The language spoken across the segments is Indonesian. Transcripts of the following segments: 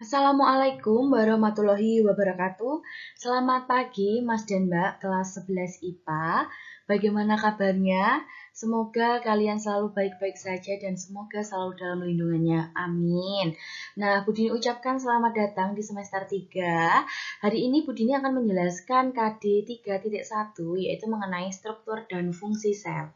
Assalamualaikum warahmatullahi wabarakatuh. Selamat pagi Mas dan Mbak kelas 11 IPA. Bagaimana kabarnya? Semoga kalian selalu baik-baik saja dan semoga selalu dalam lindungannya. Amin. Nah, Budini ucapkan selamat datang di semester 3. Hari ini Budini akan menjelaskan KD 3.1 yaitu mengenai struktur dan fungsi sel.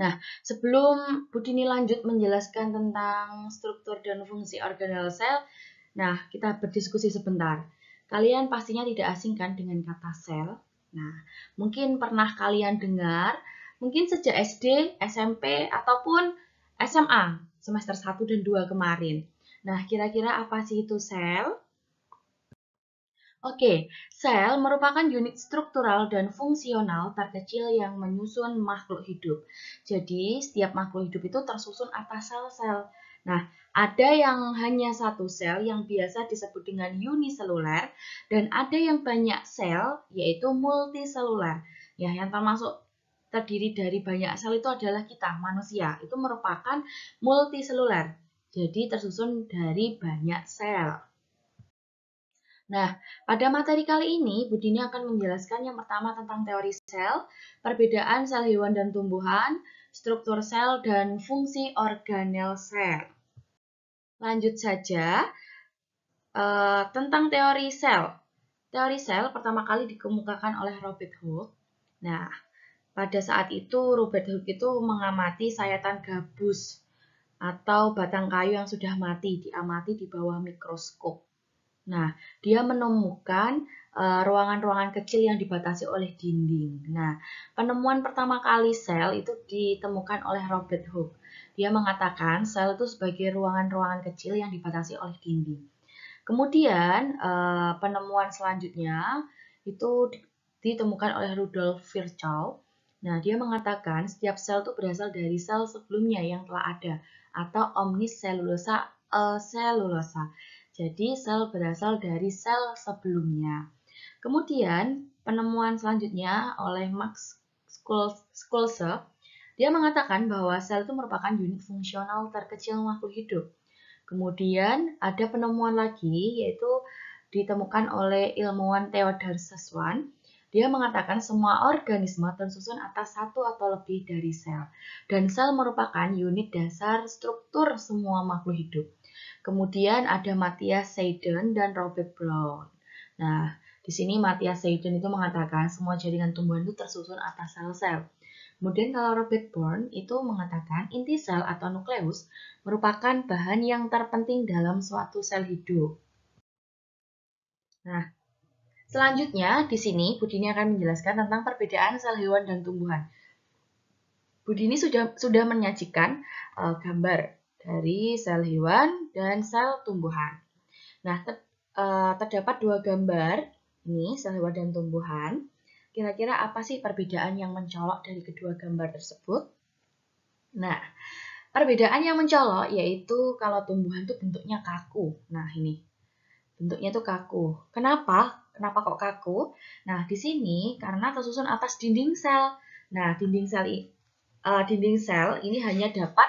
Nah, sebelum Budini lanjut menjelaskan tentang struktur dan fungsi organel sel, nah kita berdiskusi sebentar. Kalian pastinya tidak asing kan dengan kata sel? Nah, mungkin pernah kalian dengar, mungkin sejak SD, SMP, ataupun SMA semester 1 dan 2 kemarin. Nah, kira-kira apa sih itu sel? Oke, sel merupakan unit struktural dan fungsional terkecil yang menyusun makhluk hidup. Jadi, setiap makhluk hidup itu tersusun atas sel-sel. Nah, ada yang hanya satu sel yang biasa disebut dengan uniseluler dan ada yang banyak sel yaitu multiseluler. Ya, yang termasuk terdiri dari banyak sel itu adalah kita, manusia. Itu merupakan multiseluler. Jadi tersusun dari banyak sel. Nah, pada materi kali ini, Bu Dini akan menjelaskan yang pertama tentang teori sel, perbedaan sel hewan dan tumbuhan, struktur sel, dan fungsi organel sel. Lanjut saja, eh, tentang teori sel. Teori sel pertama kali dikemukakan oleh Robert Hooke. Nah, pada saat itu Robert Hooke itu mengamati sayatan gabus atau batang kayu yang sudah mati, diamati di bawah mikroskop. Nah, dia menemukan eh, ruangan-ruangan uh, kecil yang dibatasi oleh dinding. Nah, penemuan pertama kali sel itu ditemukan oleh Robert Hooke. Dia mengatakan sel itu sebagai ruangan-ruangan kecil yang dibatasi oleh dinding. Kemudian uh, penemuan selanjutnya itu ditemukan oleh Rudolf Virchow. Nah, dia mengatakan setiap sel itu berasal dari sel sebelumnya yang telah ada atau omniselulosa uh, eh, selulosa. Jadi sel berasal dari sel sebelumnya. Kemudian penemuan selanjutnya oleh Max Schulze, dia mengatakan bahwa sel itu merupakan unit fungsional terkecil makhluk hidup. Kemudian ada penemuan lagi yaitu ditemukan oleh ilmuwan Theodor Seswan. Dia mengatakan semua organisme tersusun atas satu atau lebih dari sel. Dan sel merupakan unit dasar struktur semua makhluk hidup. Kemudian ada Matthias Seiden dan Robert Brown. Nah, di sini Matthias Seiden itu mengatakan semua jaringan tumbuhan itu tersusun atas sel-sel. Kemudian kalau Robert Brown itu mengatakan inti sel atau nukleus merupakan bahan yang terpenting dalam suatu sel hidup. Nah, selanjutnya di sini Budini akan menjelaskan tentang perbedaan sel hewan dan tumbuhan. Budini sudah sudah menyajikan uh, gambar dari sel hewan dan sel tumbuhan. Nah, ter, e, eh, terdapat dua gambar, ini sel hewan dan tumbuhan. Kira-kira apa sih perbedaan yang mencolok dari kedua gambar tersebut? Nah, perbedaan yang mencolok yaitu kalau tumbuhan itu bentuknya kaku. Nah, ini bentuknya itu kaku. Kenapa? Kenapa kok kaku? Nah, di sini karena tersusun atas dinding sel. Nah, dinding sel uh, dinding sel ini hanya dapat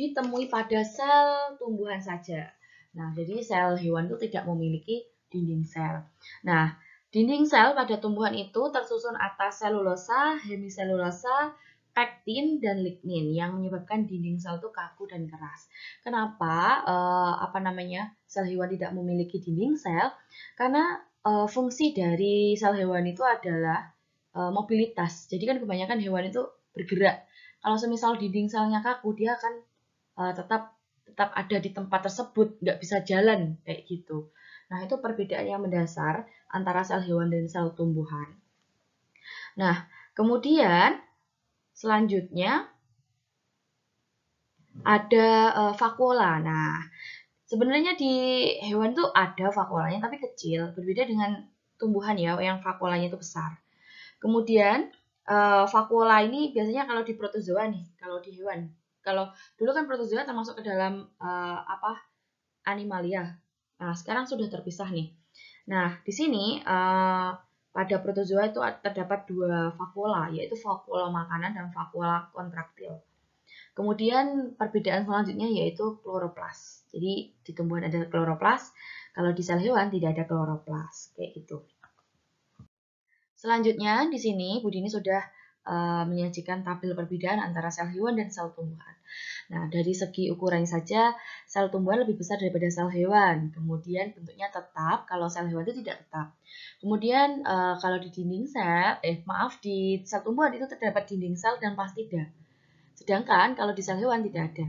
ditemui pada sel tumbuhan saja. Nah, jadi sel hewan itu tidak memiliki dinding sel. Nah, dinding sel pada tumbuhan itu tersusun atas selulosa, hemiselulosa, pektin dan lignin yang menyebabkan dinding sel itu kaku dan keras. Kenapa eh, apa namanya sel hewan tidak memiliki dinding sel? Karena eh, fungsi dari sel hewan itu adalah eh, mobilitas. Jadi kan kebanyakan hewan itu bergerak. Kalau semisal dinding selnya kaku, dia akan uh, tetap tetap ada di tempat tersebut, nggak bisa jalan kayak gitu. Nah, itu perbedaan yang mendasar antara sel hewan dan sel tumbuhan. Nah, kemudian selanjutnya ada uh, vakuola. Nah, sebenarnya di hewan tuh ada vakuolanya tapi kecil, berbeda dengan tumbuhan ya yang vakuolanya itu besar. Kemudian uh, vakuola ini biasanya kalau di protozoa nih, kalau di hewan kalau dulu kan protozoa termasuk ke dalam uh, apa animalia. Nah, sekarang sudah terpisah nih. Nah, di sini uh, pada protozoa itu terdapat dua vakuola, yaitu vakuola makanan dan vakuola kontraktil. Kemudian perbedaan selanjutnya yaitu kloroplas. Jadi di tumbuhan ada kloroplas, kalau di sel hewan tidak ada kloroplas, kayak gitu. Selanjutnya di sini Budini sudah Eh, menyajikan tabel perbedaan antara sel hewan dan sel tumbuhan. Nah, dari segi ukuran saja, sel tumbuhan lebih besar daripada sel hewan. Kemudian bentuknya tetap, kalau sel hewan itu tidak tetap. Kemudian eh, kalau di dinding sel, eh maaf, di sel tumbuhan itu terdapat dinding sel dan plastida. Sedangkan kalau di sel hewan tidak ada.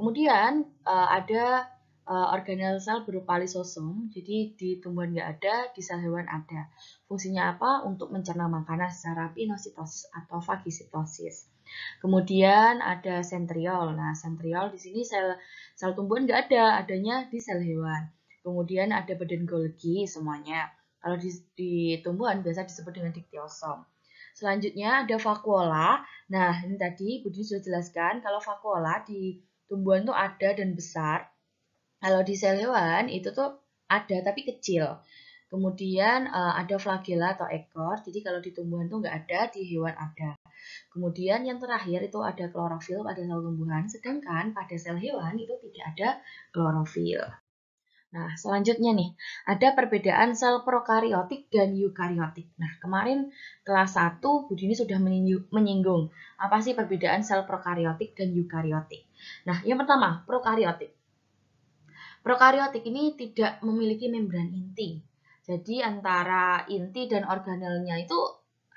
Kemudian eh, ada uh, eh, organel sel berupa lisosom, jadi di tumbuhan nggak ada, di sel hewan ada. Fungsinya apa? Untuk mencerna makanan secara pinositosis atau fagositosis. Kemudian ada sentriol. Nah, sentriol di sini sel sel tumbuhan nggak ada, adanya di sel hewan. Kemudian ada badan Golgi semuanya. Kalau di, di tumbuhan biasa disebut dengan diktiosom. Selanjutnya ada vakuola. Nah, ini tadi Budi sudah jelaskan kalau vakuola di tumbuhan itu ada dan besar kalau di sel hewan itu tuh ada tapi kecil. Kemudian uh, ada flagela atau ekor, jadi kalau di tumbuhan tuh nggak ada, di hewan ada. Kemudian yang terakhir itu ada klorofil pada sel tumbuhan, sedangkan pada sel hewan itu tidak ada klorofil. Nah, selanjutnya nih, ada perbedaan sel prokariotik dan eukariotik. Nah, kemarin kelas 1 Budini ini sudah menyinggung apa sih perbedaan sel prokariotik dan eukariotik. Nah, yang pertama, prokariotik. Prokariotik ini tidak memiliki membran inti. Jadi antara inti dan organelnya itu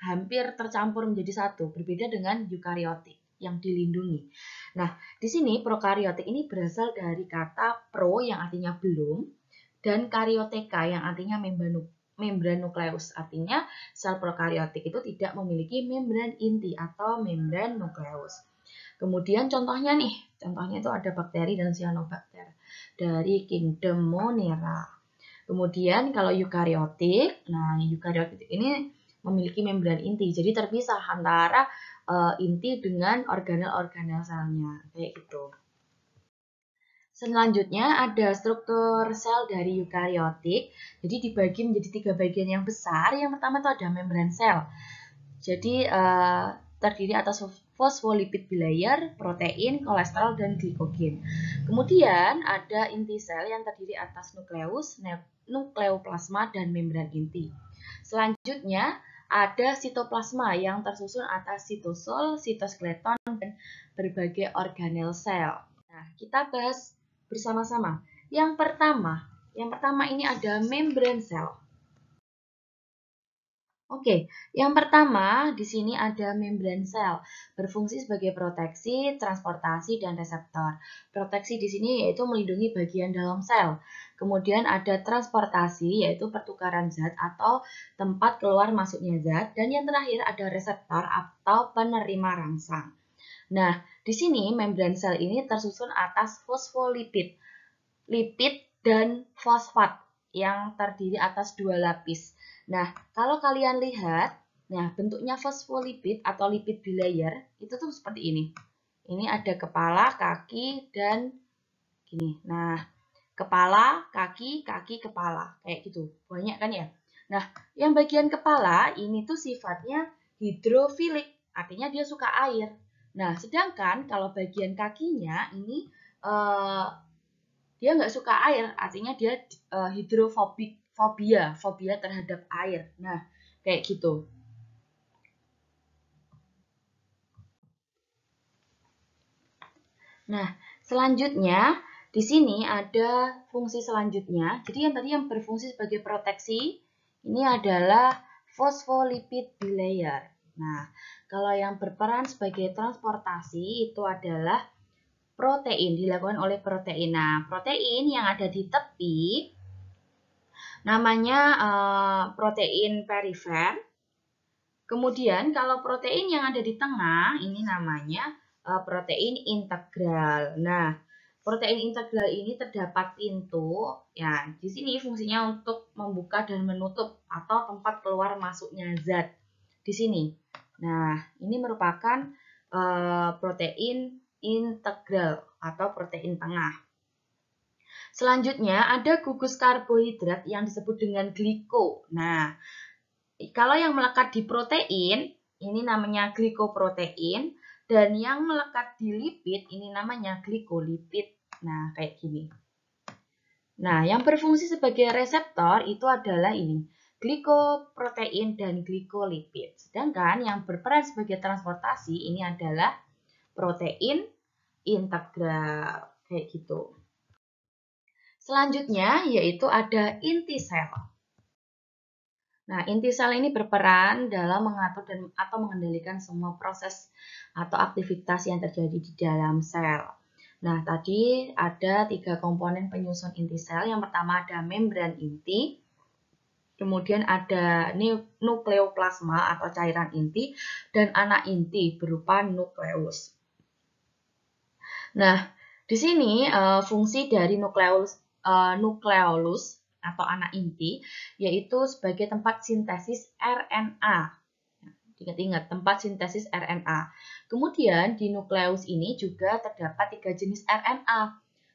hampir tercampur menjadi satu, berbeda dengan eukariotik yang dilindungi. Nah, di sini prokariotik ini berasal dari kata pro yang artinya belum dan karioteka yang artinya membran membran nukleus. Artinya sel prokariotik itu tidak memiliki membran inti atau membran nukleus. Kemudian contohnya nih, contohnya itu ada bakteri dan cyanobacter dari kingdom Monera. Kemudian kalau eukariotik, nah eukariotik ini memiliki membran inti, jadi terpisah antara uh, inti dengan organel-organel selnya, kayak gitu. Selanjutnya ada struktur sel dari eukariotik. Jadi dibagi menjadi tiga bagian yang besar. Yang pertama itu ada membran sel. Jadi uh, terdiri atas fosfolipid bilayer, protein, kolesterol, dan glikogen. Kemudian ada inti sel yang terdiri atas nukleus, nukleoplasma, dan membran inti. Selanjutnya ada sitoplasma yang tersusun atas sitosol, sitoskeleton, dan berbagai organel sel. Nah, kita bahas bersama-sama. Yang pertama, yang pertama ini ada membran sel. Oke, yang pertama di sini ada membran sel, berfungsi sebagai proteksi, transportasi, dan reseptor. Proteksi di sini yaitu melindungi bagian dalam sel. Kemudian ada transportasi, yaitu pertukaran zat atau tempat keluar masuknya zat. Dan yang terakhir ada reseptor atau penerima rangsang. Nah, di sini membran sel ini tersusun atas fosfolipid, lipid, dan fosfat yang terdiri atas dua lapis. Nah, kalau kalian lihat, nah bentuknya fosfolipid atau lipid bilayer itu tuh seperti ini. Ini ada kepala, kaki, dan gini. Nah, kepala, kaki, kaki, kepala. Kayak gitu. Banyak kan ya? Nah, yang bagian kepala ini tuh sifatnya hidrofilik, artinya dia suka air. Nah, sedangkan kalau bagian kakinya ini eh, dia nggak suka air artinya dia uh, hidrofobik fobia fobia terhadap air nah kayak gitu nah selanjutnya di sini ada fungsi selanjutnya jadi yang tadi yang berfungsi sebagai proteksi ini adalah fosfolipid bilayer nah kalau yang berperan sebagai transportasi itu adalah protein dilakukan oleh protein. Nah, protein yang ada di tepi namanya uh, protein perifer. Kemudian kalau protein yang ada di tengah ini namanya uh, protein integral. Nah, protein integral ini terdapat pintu ya di sini fungsinya untuk membuka dan menutup atau tempat keluar masuknya zat di sini nah ini merupakan uh, protein integral atau protein tengah. Selanjutnya ada gugus karbohidrat yang disebut dengan gliko. Nah, kalau yang melekat di protein, ini namanya glikoprotein, dan yang melekat di lipid, ini namanya glikolipid. Nah, kayak gini. Nah, yang berfungsi sebagai reseptor itu adalah ini, glikoprotein dan glikolipid. Sedangkan yang berperan sebagai transportasi ini adalah protein, integral, kayak gitu. Selanjutnya yaitu ada inti sel. Nah, inti sel ini berperan dalam mengatur dan atau mengendalikan semua proses atau aktivitas yang terjadi di dalam sel. Nah, tadi ada tiga komponen penyusun inti sel. Yang pertama ada membran inti, kemudian ada nukleoplasma atau cairan inti, dan anak inti berupa nukleus. Nah, di sini uh, fungsi dari nukleus uh, eh, nukleolus atau anak inti yaitu sebagai tempat sintesis RNA. Ingat-ingat, tempat sintesis RNA. Kemudian di nukleus ini juga terdapat tiga jenis RNA,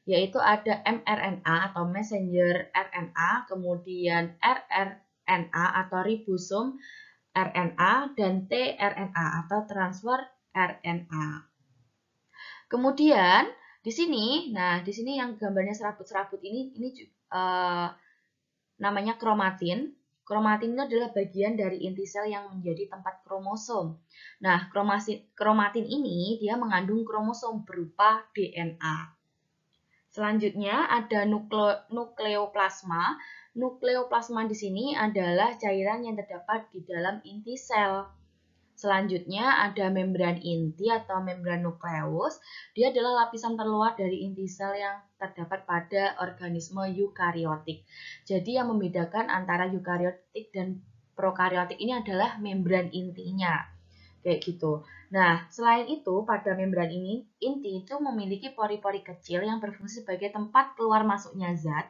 yaitu ada mRNA atau messenger RNA, kemudian rRNA atau ribosom RNA, dan tRNA atau transfer RNA. Kemudian di sini, nah di sini yang gambarnya serabut-serabut ini ini uh, namanya kromatin. Kromatin itu adalah bagian dari inti sel yang menjadi tempat kromosom. Nah, kromasi, kromatin ini dia mengandung kromosom berupa DNA. Selanjutnya ada nukle, nukleoplasma. Nukleoplasma di sini adalah cairan yang terdapat di dalam inti sel. Selanjutnya ada membran inti atau membran nukleus. Dia adalah lapisan terluar dari inti sel yang terdapat pada organisme eukariotik. Jadi yang membedakan antara eukariotik dan prokariotik ini adalah membran intinya. Kayak gitu. Nah, selain itu pada membran ini, inti itu memiliki pori-pori kecil yang berfungsi sebagai tempat keluar masuknya zat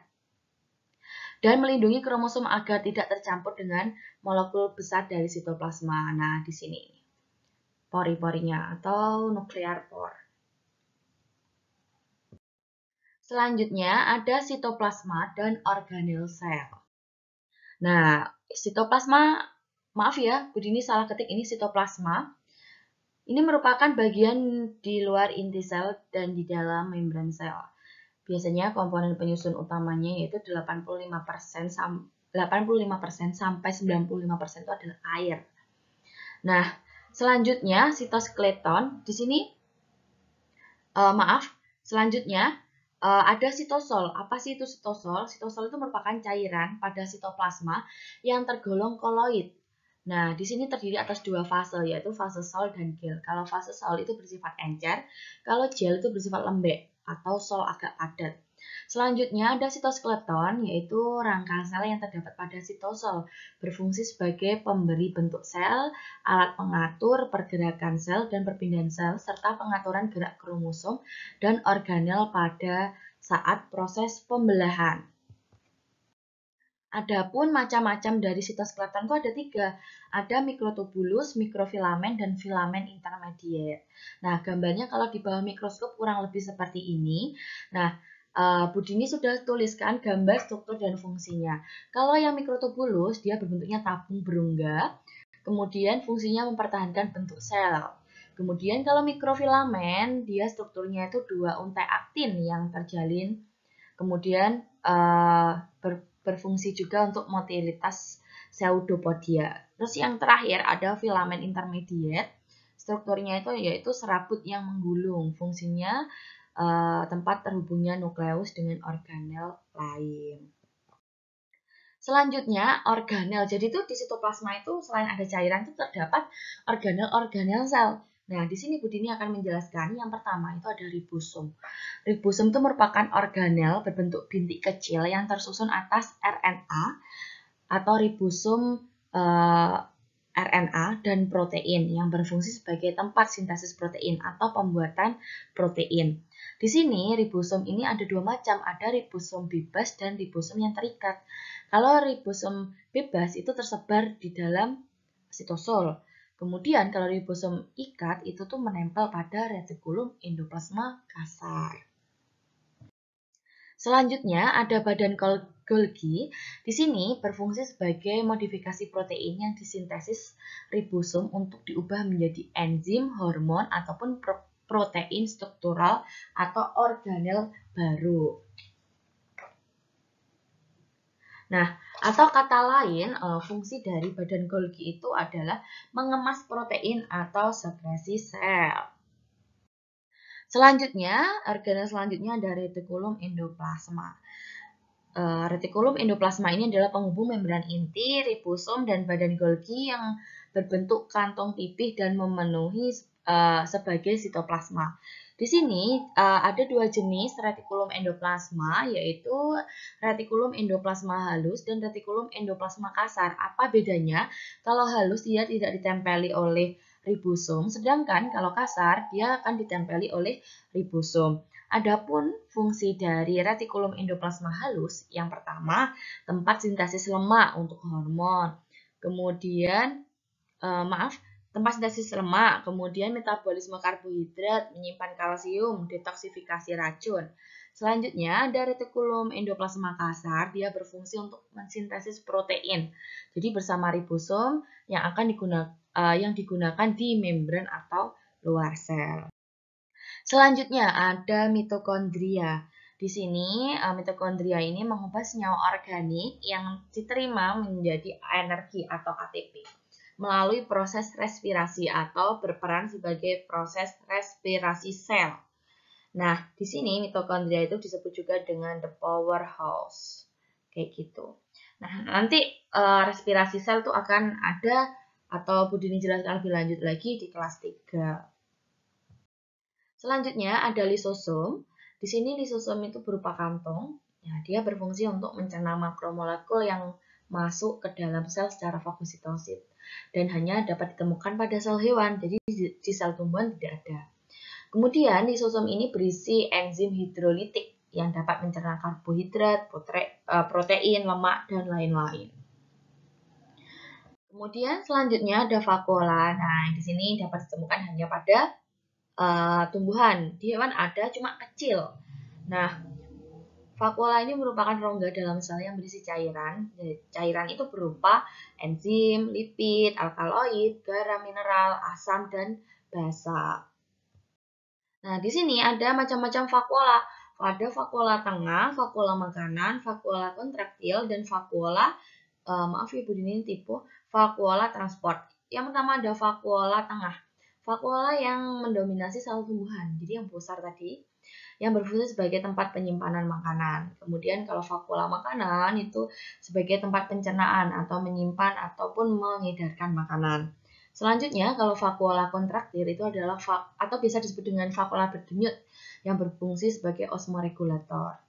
dan melindungi kromosom agar tidak tercampur dengan molekul besar dari sitoplasma. Nah, di sini pori-porinya atau nuklear pore. Selanjutnya ada sitoplasma dan organel sel. Nah, sitoplasma, maaf ya, ini salah ketik ini sitoplasma. Ini merupakan bagian di luar inti sel dan di dalam membran sel. Biasanya komponen penyusun utamanya yaitu 85% 85% sampai 95% itu adalah air. Nah, selanjutnya sitoskeleton di sini uh, maaf, selanjutnya uh, ada sitosol. Apa sih itu sitosol? Sitosol itu merupakan cairan pada sitoplasma yang tergolong koloid. Nah, di sini terdiri atas dua fase, yaitu fase sol dan gel. Kalau fase sol itu bersifat encer, kalau gel itu bersifat lembek atau sol agak padat. Selanjutnya ada sitoskeleton yaitu rangka sel yang terdapat pada sitosol berfungsi sebagai pemberi bentuk sel, alat pengatur pergerakan sel dan perpindahan sel serta pengaturan gerak kromosom dan organel pada saat proses pembelahan. Adapun macam-macam dari sitoskeleton itu ada tiga, ada mikrotubulus, mikrofilamen, dan filamen intermediate. Nah, gambarnya kalau di bawah mikroskop kurang lebih seperti ini. Nah, uh, Budini sudah tuliskan gambar struktur dan fungsinya. Kalau yang mikrotubulus, dia berbentuknya tabung berongga, kemudian fungsinya mempertahankan bentuk sel. Kemudian kalau mikrofilamen, dia strukturnya itu dua untai aktin yang terjalin, kemudian uh, ber berfungsi juga untuk motilitas pseudopodia. Terus yang terakhir ada filamen intermediate. Strukturnya itu yaitu serabut yang menggulung. Fungsinya eh, tempat terhubungnya nukleus dengan organel lain. Selanjutnya organel. Jadi itu di sitoplasma itu selain ada cairan itu terdapat organel-organel sel. Nah, di sini Bu akan menjelaskan yang pertama itu ada ribosom. Ribosom itu merupakan organel berbentuk bintik kecil yang tersusun atas RNA atau ribosom eh, RNA dan protein yang berfungsi sebagai tempat sintesis protein atau pembuatan protein. Di sini ribosom ini ada dua macam, ada ribosom bebas dan ribosom yang terikat. Kalau ribosom bebas itu tersebar di dalam sitosol. Kemudian kalau ribosom ikat itu tuh menempel pada retikulum endoplasma kasar. Selanjutnya ada badan Golgi. Di sini berfungsi sebagai modifikasi protein yang disintesis ribosom untuk diubah menjadi enzim, hormon, ataupun protein struktural atau organel baru. Nah, atau kata lain, eh, fungsi dari badan Golgi itu adalah mengemas protein atau sekresi sel. Selanjutnya, organel selanjutnya dari retikulum endoplasma. Eh, retikulum endoplasma ini adalah penghubung membran inti, ribosom, dan badan Golgi yang berbentuk kantong pipih dan memenuhi eh, sebagai sitoplasma. Di sini uh, ada dua jenis retikulum endoplasma yaitu retikulum endoplasma halus dan retikulum endoplasma kasar. Apa bedanya? Kalau halus dia tidak ditempeli oleh ribosom, sedangkan kalau kasar dia akan ditempeli oleh ribosom. Adapun fungsi dari retikulum endoplasma halus, yang pertama tempat sintesis lemak untuk hormon, kemudian eh, maaf tempat sintesis lemak, kemudian metabolisme karbohidrat, menyimpan kalsium, detoksifikasi racun. Selanjutnya ada retikulum endoplasma kasar, dia berfungsi untuk mensintesis protein. Jadi bersama ribosom yang akan digunakan uh, eh, yang digunakan di membran atau luar sel. Selanjutnya ada mitokondria. Di sini eh, mitokondria ini mengubah senyawa organik yang diterima menjadi energi atau ATP melalui proses respirasi atau berperan sebagai proses respirasi sel. Nah, di sini mitokondria itu disebut juga dengan the powerhouse. Kayak gitu. Nah, nanti e, respirasi sel itu akan ada atau Bu Dini jelaskan lebih lanjut lagi di kelas 3. Selanjutnya ada lisosom. Di sini lisosom itu berupa kantong. Ya, dia berfungsi untuk mencerna makromolekul yang masuk ke dalam sel secara fagositosit dan hanya dapat ditemukan pada sel hewan, jadi di sel tumbuhan tidak ada. Kemudian lisosom ini berisi enzim hidrolitik yang dapat mencerna karbohidrat, eh, protein, lemak, dan lain-lain. Kemudian selanjutnya ada vakuola. Nah, di sini dapat ditemukan hanya pada uh, tumbuhan. Di hewan ada cuma kecil. Nah, Vakuola ini merupakan rongga dalam sel yang berisi cairan. Ya, cairan itu berupa enzim, lipid, alkaloid, garam mineral, asam, dan basa. Nah, di sini ada macam-macam vakuola. Ada vakuola tengah, vakuola makanan, vakuola kontraktil, dan vakuola, eh, maaf ibu ya, ini tipu, vakuola transport. Yang pertama ada vakuola tengah. Vakuola yang mendominasi sel tumbuhan, jadi yang besar tadi yang berfungsi sebagai tempat penyimpanan makanan. Kemudian kalau vakuola makanan itu sebagai tempat pencernaan atau menyimpan ataupun mengedarkan makanan. Selanjutnya, kalau vakuola kontraktil itu adalah atau bisa disebut dengan vakuola berdenyut yang berfungsi sebagai osmoregulator.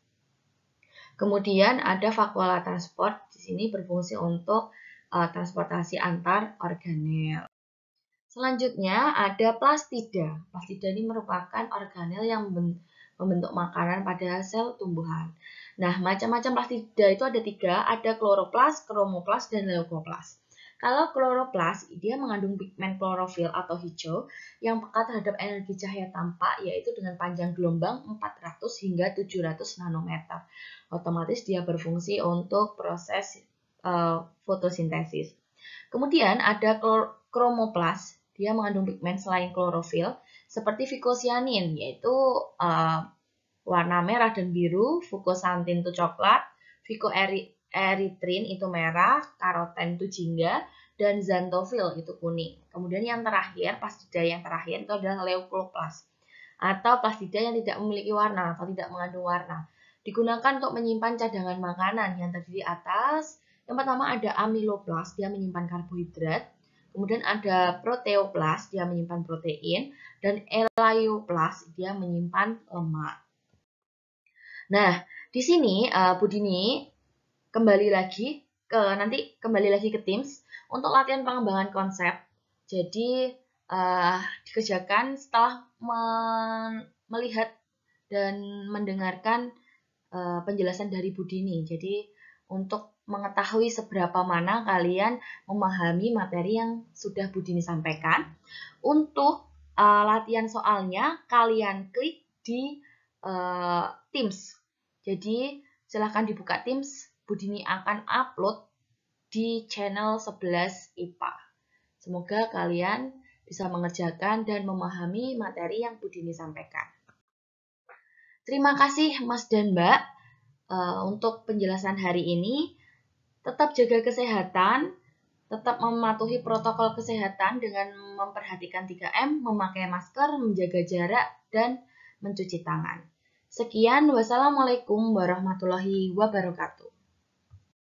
Kemudian ada vakuola transport, di sini berfungsi untuk uh, transportasi antar organel. Selanjutnya ada plastida. Plastida ini merupakan organel yang membentuk makanan pada sel tumbuhan. Nah, macam-macam plastida itu ada tiga, ada kloroplas, kromoplas, dan leukoplas. Kalau kloroplas, dia mengandung pigmen klorofil atau hijau yang peka terhadap energi cahaya tampak, yaitu dengan panjang gelombang 400 hingga 700 nanometer. Otomatis dia berfungsi untuk proses uh, fotosintesis. Kemudian ada kromoplast, kromoplas, dia mengandung pigmen selain klorofil seperti fikosianin yaitu uh, warna merah dan biru, fukosantin itu coklat, fikoeritrin itu merah, karoten itu jingga, dan zantofil itu kuning. Kemudian yang terakhir, plastida yang terakhir itu adalah leukoplast atau plastida yang tidak memiliki warna atau tidak mengandung warna. Digunakan untuk menyimpan cadangan makanan yang terdiri atas yang pertama ada amiloplast dia menyimpan karbohidrat. Kemudian ada proteoplas, dia menyimpan protein, dan elaioplas, dia menyimpan lemak. Nah, di sini uh, eh, Budini kembali lagi ke nanti kembali lagi ke Teams untuk latihan pengembangan konsep. Jadi uh, dikerjakan setelah melihat dan mendengarkan uh, penjelasan dari Budini. Jadi untuk mengetahui seberapa mana kalian memahami materi yang sudah Budini sampaikan. Untuk uh, latihan soalnya, kalian klik di uh, Teams. Jadi, silahkan dibuka Teams. Budini akan upload di channel 11 IPA. Semoga kalian bisa mengerjakan dan memahami materi yang Budini sampaikan. Terima kasih Mas dan Mbak uh, untuk penjelasan hari ini. Tetap jaga kesehatan, tetap mematuhi protokol kesehatan dengan memperhatikan 3M, memakai masker, menjaga jarak, dan mencuci tangan. Sekian, wassalamualaikum warahmatullahi wabarakatuh.